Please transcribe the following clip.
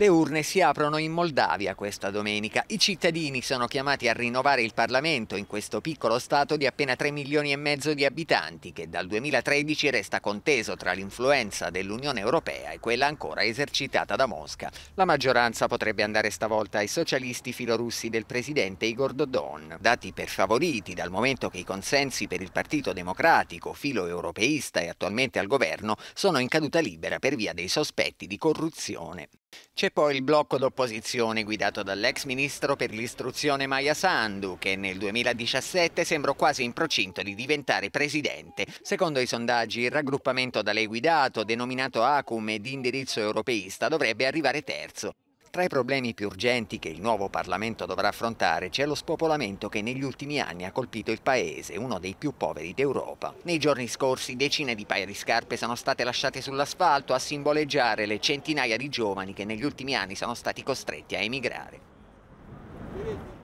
Le urne si aprono in Moldavia questa domenica. I cittadini sono chiamati a rinnovare il Parlamento in questo piccolo stato di appena 3 milioni e mezzo di abitanti che dal 2013 resta conteso tra l'influenza dell'Unione Europea e quella ancora esercitata da Mosca. La maggioranza potrebbe andare stavolta ai socialisti filorussi del presidente Igor Dodon, dati per favoriti dal momento che i consensi per il Partito Democratico, filo europeista e attualmente al governo, sono in caduta libera per via dei sospetti di corruzione. C'è poi il blocco d'opposizione guidato dall'ex ministro per l'istruzione Maya Sandu, che nel 2017 sembrò quasi in procinto di diventare presidente. Secondo i sondaggi, il raggruppamento da lei guidato, denominato ACUM e di indirizzo europeista, dovrebbe arrivare terzo. Tra i problemi più urgenti che il nuovo Parlamento dovrà affrontare c'è lo spopolamento che negli ultimi anni ha colpito il paese, uno dei più poveri d'Europa. Nei giorni scorsi decine di paia di scarpe sono state lasciate sull'asfalto a simboleggiare le centinaia di giovani che negli ultimi anni sono stati costretti a emigrare.